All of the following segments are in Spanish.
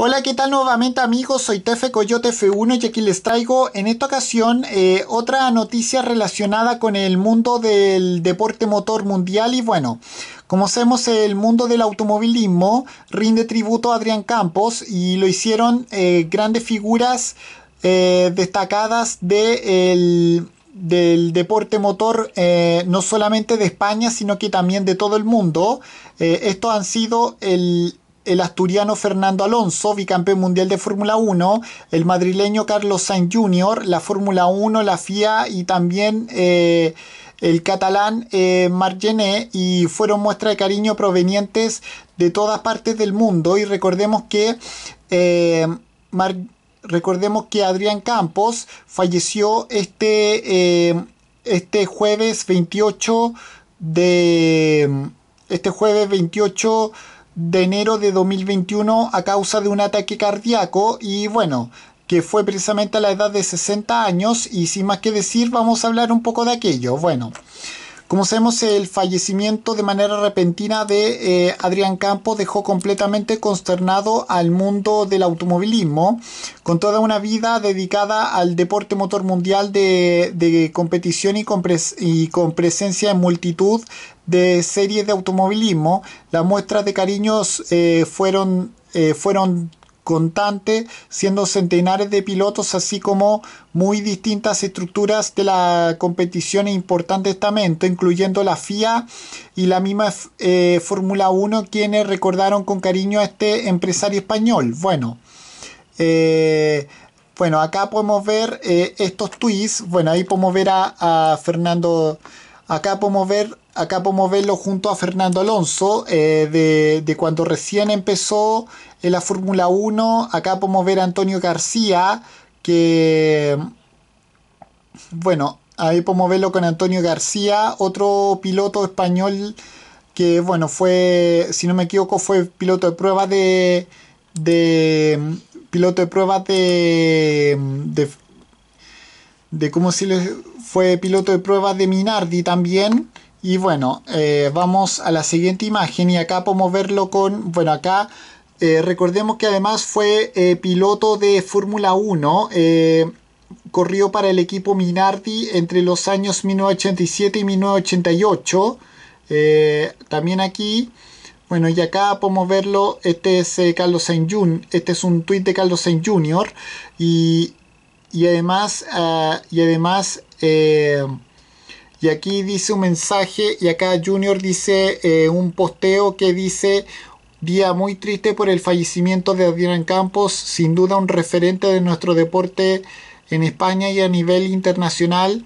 Hola, ¿qué tal nuevamente amigos? Soy Tefe Coyote F1 y aquí les traigo en esta ocasión eh, otra noticia relacionada con el mundo del deporte motor mundial y bueno, como sabemos el mundo del automovilismo rinde tributo a Adrián Campos y lo hicieron eh, grandes figuras eh, destacadas del deporte motor no solamente de España sino que también de todo el mundo. estos han sido el el asturiano Fernando Alonso, bicampeón mundial de Fórmula 1, el madrileño Carlos Sainz Jr., la Fórmula 1, la FIA y también eh, el catalán eh, Gené y fueron muestra de cariño provenientes de todas partes del mundo y recordemos que eh, recordemos que Adrián Campos falleció este, eh, este jueves 28 de este jueves 28 de enero de 2021 a causa de un ataque cardíaco y bueno, que fue precisamente a la edad de 60 años y sin más que decir vamos a hablar un poco de aquello. Bueno, como sabemos, el fallecimiento de manera repentina de eh, Adrián Campo dejó completamente consternado al mundo del automovilismo, con toda una vida dedicada al deporte motor mundial de, competición y con, presencia en multitud de series de automovilismo. Las muestras de cariños eh, fueron, eh, fueron constante, siendo centenares de pilotos, así como muy distintas estructuras de la competición e importante estamento, incluyendo la FIA y la misma eh, Fórmula 1, quienes recordaron con cariño a este empresario español. Bueno, eh, bueno acá podemos ver eh, estos tweets, bueno, ahí podemos ver a Fernando, acá podemos ver acá podemos verlo junto a Fernando Alonso, eh, de, de, cuando recién empezó en la Fórmula 1. Acá podemos ver a Antonio García, que, bueno, ahí podemos verlo con Antonio García, otro piloto español que, bueno, fue, si no me equivoco, fue piloto de prueba de... de piloto de pruebas de, de de cómo se le fue piloto de prueba de Minardi también y bueno, eh, vamos a la siguiente imagen y acá podemos verlo con, bueno, acá eh, recordemos que además fue eh, piloto de Fórmula 1, corrió para el equipo Minardi entre los años 1987 y 1988. también aquí, bueno, y acá podemos verlo, este es Carlos Sainz Jr., este es un tuit de Carlos Sainz Jr. Y, y además, ah, y además, y aquí dice un mensaje y acá Junior dice eh, un posteo que dice día muy triste por el fallecimiento de Adrián Campos, sin duda un referente de nuestro deporte en España y a nivel internacional.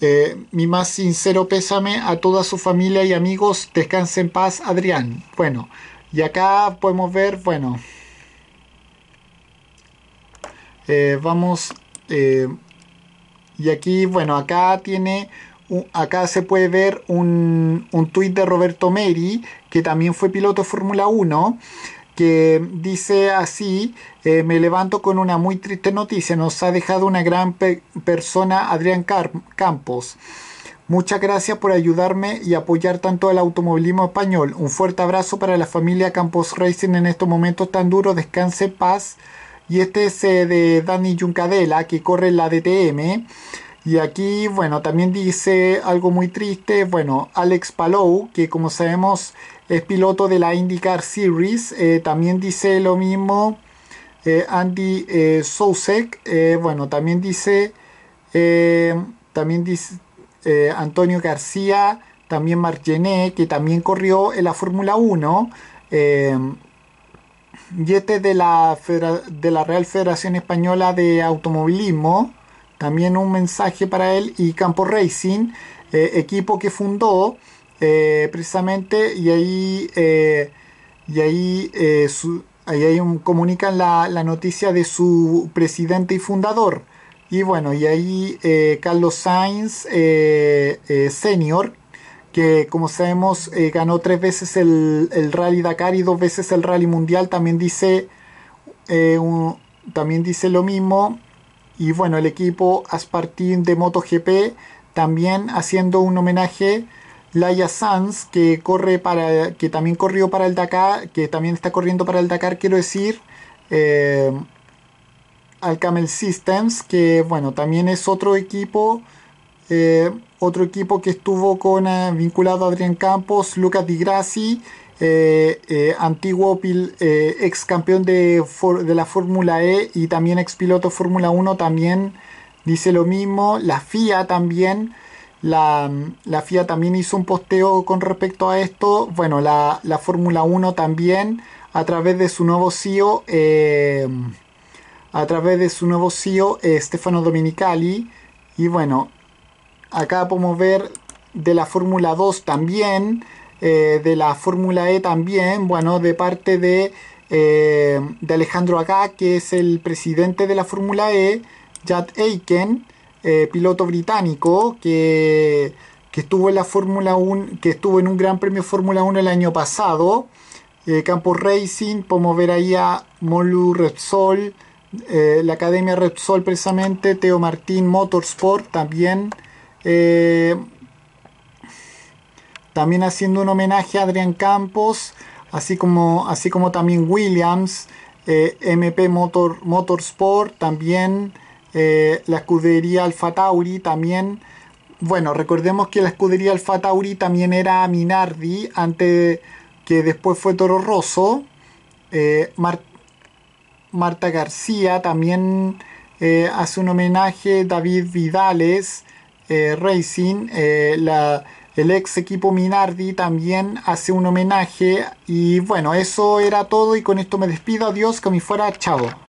Eh, mi más sincero pésame a toda su familia y amigos. Descanse en paz, Adrián. Bueno, y acá podemos ver, bueno, eh, vamos, y aquí, bueno, acá tiene acá se puede ver un, un tuit de Roberto Meri, que también fue piloto de Fórmula 1, que dice así, eh, me levanto con una muy triste noticia, nos ha dejado una gran persona Adrián Campos. Muchas gracias por ayudarme y apoyar tanto al automovilismo español. Un fuerte abrazo para la familia Campos Racing en estos momentos tan duros. Descanse, en paz. Y este es eh, de Dani Yuncadela, que corre en la DTM. Y aquí, bueno, también dice algo muy triste, bueno, Alex Palou, que como sabemos es piloto de la IndyCar Series, eh, también dice lo mismo eh, Andy eh, Sousek, eh, bueno, también dice, también dice Antonio García, también Margené, que también corrió en la Fórmula 1, y este de la, de la Real Federación Española de Automovilismo, también un mensaje para él y Campo Racing, eh, equipo que fundó eh, precisamente, y ahí, eh, y ahí, comunican la, noticia de su presidente y fundador. Y bueno, y ahí Carlos Sainz, senior, que como sabemos ganó tres veces el, Rally Dakar y dos veces el Rally Mundial, también dice, también dice lo mismo y bueno, el equipo Aspartin de MotoGP también haciendo un homenaje. Laia Sanz, que corre para. que también corrió para el Dakar, que también está corriendo para el Dakar, quiero decir. Eh, al Camel Systems, que bueno, también es otro equipo, eh, otro equipo que estuvo con eh, vinculado a Adrián Campos, Lucas Di Grassi eh, eh, antiguo eh, ex campeón de, la Fórmula E y también ex piloto Fórmula 1, también dice lo mismo. La FIA también. La, FIA también hizo un posteo con respecto a esto. Bueno, la, Fórmula 1 también, a través de su nuevo CEO, a través de su nuevo CEO, Stefano Dominicali. Y bueno, acá podemos ver de la Fórmula 2 también. Eh, de la Fórmula E también, bueno, de parte de, eh, de Alejandro Acá, que es el presidente de la Fórmula E, Jad Aiken, eh, piloto británico, que, estuvo en la Fórmula 1, que estuvo en un gran premio Fórmula 1 el año pasado. Campo Racing, podemos ver ahí a Molu Repsol, la Academia Redsol precisamente, Teo Martín Motorsport también también haciendo un homenaje a Adrián Campos, así como, así como también Williams, eh, MP Motor, Motorsport, también eh, la escudería Alfa Tauri, también. Bueno, recordemos que la escudería Alfa Tauri también era Minardi, antes que después fue Toro Rosso. Eh, Marta García también hace un homenaje, David Vidales, Racing, la el ex equipo Minardi también hace un homenaje. Y bueno, eso era todo y con esto me despido. Adiós, que me fuera, chao.